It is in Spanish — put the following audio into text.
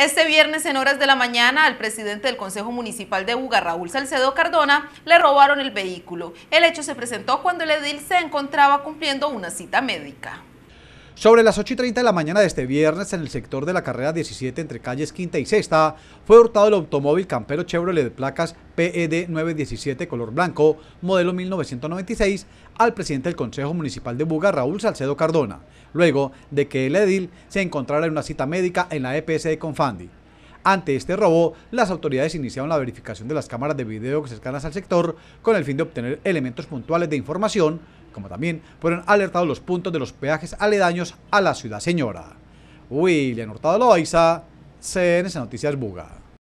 Este viernes en horas de la mañana al presidente del Consejo Municipal de Uga, Raúl Salcedo Cardona, le robaron el vehículo. El hecho se presentó cuando el edil se encontraba cumpliendo una cita médica. Sobre las 8 y 30 de la mañana de este viernes, en el sector de la carrera 17 entre calles Quinta y Sexta, fue hurtado el automóvil campero Chevrolet de placas PED 917 color blanco, modelo 1996, al presidente del Consejo Municipal de Buga, Raúl Salcedo Cardona, luego de que el edil se encontrara en una cita médica en la EPS de Confandi. Ante este robo, las autoridades iniciaron la verificación de las cámaras de video cercanas al sector con el fin de obtener elementos puntuales de información como también fueron alertados los puntos de los peajes aledaños a la ciudad señora. William Hurtado Loaiza, CNS Noticias Buga.